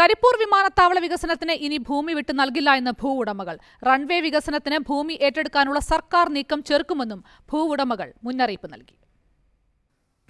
കരിപ്പൂർ വിമാനത്താവള വികസനത്തിന് ഇനി ഭൂമി വിട്ടു നൽകില്ല എന്ന് ഭൂവുടമകൾ റൺവേ വികസനത്തിന് ഭൂമി ഏറ്റെടുക്കാനുള്ള സർക്കാർ നീക്കം ചെറുക്കുമെന്നും ഭൂവുടമകൾ മുന്നറിയിപ്പ് നൽകി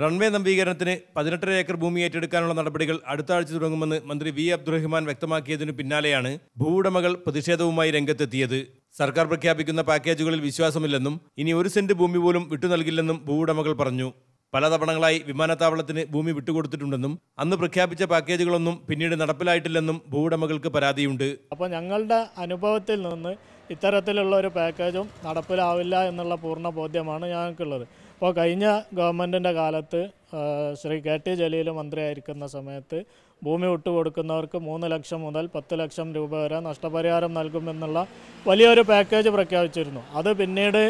റൺവേ നവീകരണത്തിന് പതിനെട്ടര ഏക്കർ ഭൂമി ഏറ്റെടുക്കാനുള്ള നടപടികൾ അടുത്ത ആഴ്ച തുടങ്ങുമെന്ന് മന്ത്രി വി അബ്ദുറഹ്മാൻ വ്യക്തമാക്കിയതിനു പിന്നാലെയാണ് ഭൂവുടമകൾ പ്രതിഷേധവുമായി രംഗത്തെത്തിയത് സർക്കാർ പ്രഖ്യാപിക്കുന്ന പാക്കേജുകളിൽ വിശ്വാസമില്ലെന്നും ഇനി ഒരു സെന്റ് ഭൂമി പോലും വിട്ടു നൽകില്ലെന്നും ഭൂവുടമകൾ പറഞ്ഞു പല തവണകളായി വിമാനത്താവളത്തിന് ഭൂമി വിട്ടുകൊടുത്തിട്ടുണ്ടെന്നും അന്ന് പ്രഖ്യാപിച്ച പാക്കേജുകളൊന്നും പിന്നീട് നടപ്പിലായിട്ടില്ലെന്നും ഭൂവുടമകൾക്ക് പരാതിയുണ്ട് അപ്പോൾ ഞങ്ങളുടെ അനുഭവത്തിൽ നിന്ന് ഇത്തരത്തിലുള്ള ഒരു പാക്കേജും നടപ്പിലാവില്ല എന്നുള്ള പൂർണ്ണ ബോധ്യമാണ് ഞങ്ങൾക്കുള്ളത് അപ്പോൾ കഴിഞ്ഞ ഗവൺമെൻറ്റിൻ്റെ കാലത്ത് ശ്രീ കെ ടി ജലീൽ മന്ത്രിയായിരിക്കുന്ന സമയത്ത് ഭൂമി വിട്ടുകൊടുക്കുന്നവർക്ക് മൂന്ന് ലക്ഷം മുതൽ പത്ത് ലക്ഷം രൂപ വരെ നഷ്ടപരിഹാരം നൽകുമെന്നുള്ള വലിയൊരു പാക്കേജ് പ്രഖ്യാപിച്ചിരുന്നു അത് പിന്നീട്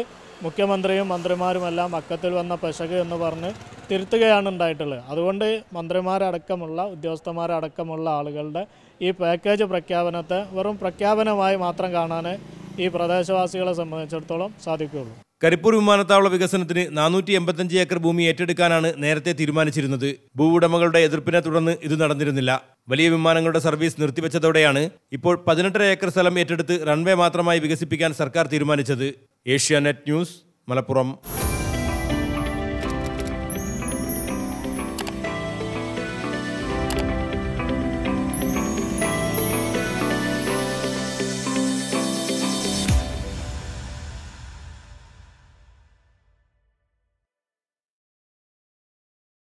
മുഖ്യമന്ത്രിയും മന്ത്രിമാരുമെല്ലാം അക്കത്തിൽ വന്ന പെശക് എന്ന് പറഞ്ഞ് തിരുത്തുകയാണ് ഉണ്ടായിട്ടുള്ളത് അതുകൊണ്ട് മന്ത്രിമാരടക്കമുള്ള ഉദ്യോഗസ്ഥന്മാരടക്കമുള്ള ആളുകളുടെ ഈ പാക്കേജ് പ്രഖ്യാപനത്തെ വെറും പ്രഖ്യാപനമായി മാത്രം കാണാൻ ഈ പ്രദേശവാസികളെ സംബന്ധിച്ചിടത്തോളം സാധിക്കുകയുള്ളൂ കരിപ്പൂർ വിമാനത്താവള വികസനത്തിന് നാനൂറ്റി എൺപത്തഞ്ച് ഏക്കർ ഭൂമി ഏറ്റെടുക്കാനാണ് നേരത്തെ തീരുമാനിച്ചിരുന്നത് ഭൂവുടമകളുടെ എതിർപ്പിനെ തുടർന്ന് ഇത് നടന്നിരുന്നില്ല വലിയ വിമാനങ്ങളുടെ സർവീസ് നിർത്തിവെച്ചതോടെയാണ് ഇപ്പോൾ പതിനെട്ടര ഏക്കർ സ്ഥലം ഏറ്റെടുത്ത് റൺവേ മാത്രമായി വികസിപ്പിക്കാൻ സർക്കാർ തീരുമാനിച്ചത് ఏషియా నెట్ న్యూస్ మలప్పురం